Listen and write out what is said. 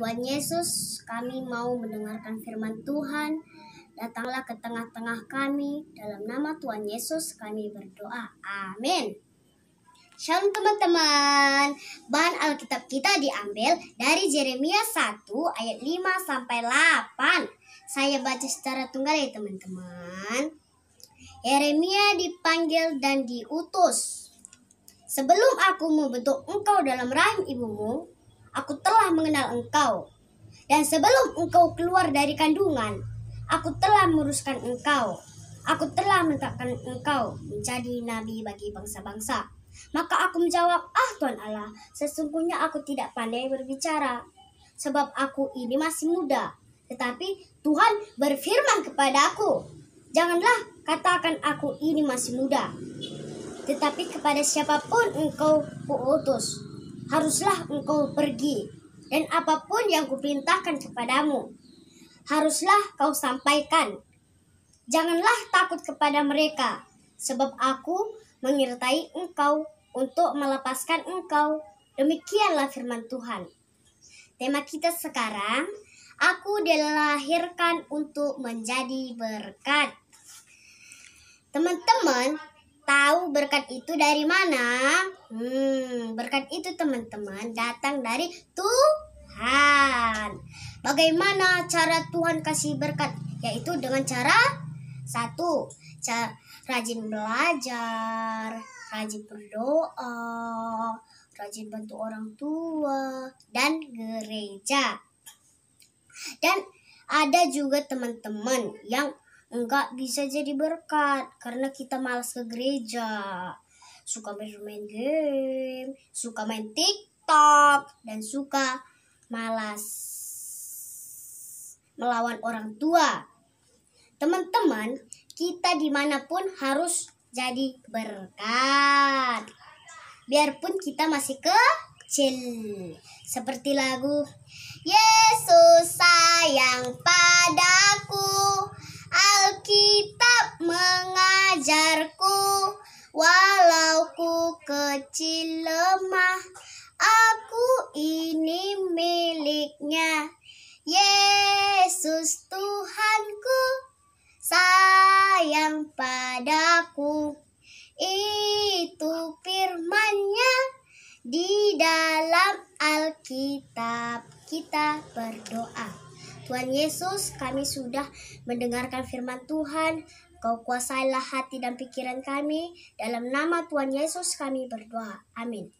Tuhan Yesus, kami mau mendengarkan firman Tuhan. Datanglah ke tengah-tengah kami. Dalam nama Tuhan Yesus kami berdoa. Amin. Shalom teman-teman. Bahan Alkitab kita diambil dari Jeremia 1 ayat 5 sampai 8. Saya baca secara tunggal ya teman-teman. Yeremia dipanggil dan diutus. Sebelum aku membentuk engkau dalam rahim ibumu, aku telah mengenal engkau. Dan sebelum engkau keluar dari kandungan, aku telah meruskan engkau. Aku telah menetapkan engkau menjadi nabi bagi bangsa-bangsa. Maka aku menjawab, ah Tuhan Allah, sesungguhnya aku tidak pandai berbicara. Sebab aku ini masih muda. Tetapi Tuhan berfirman kepada aku, janganlah katakan aku ini masih muda. Tetapi kepada siapapun engkau kuutus, haruslah engkau pergi, dan apapun yang kuperintahkan kepadamu, haruslah kau sampaikan. Janganlah takut kepada mereka, sebab aku menyertai engkau untuk melepaskan engkau. Demikianlah firman Tuhan. Tema kita sekarang, aku dilahirkan untuk menjadi berkat. Teman-teman, Tahu berkat itu dari mana? Hmm, berkat itu teman-teman datang dari Tuhan. Bagaimana cara Tuhan kasih berkat? Yaitu dengan cara satu, rajin belajar, rajin berdoa, rajin bantu orang tua dan gereja. Dan ada juga teman-teman yang nggak bisa jadi berkat karena kita malas ke gereja, suka bermain game, suka main TikTok, dan suka malas melawan orang tua. Teman-teman, kita dimanapun harus jadi berkat. Biarpun kita masih kecil. Seperti lagu Yesus sayang Pak. kecil lemah, aku ini miliknya. Yesus Tuhanku, sayang padaku. Itu firmannya di dalam Alkitab kita berdoa. Tuhan Yesus, kami sudah mendengarkan firman Tuhan. Kau kuasailah hati dan pikiran kami, dalam nama Tuhan Yesus kami berdoa. Amin.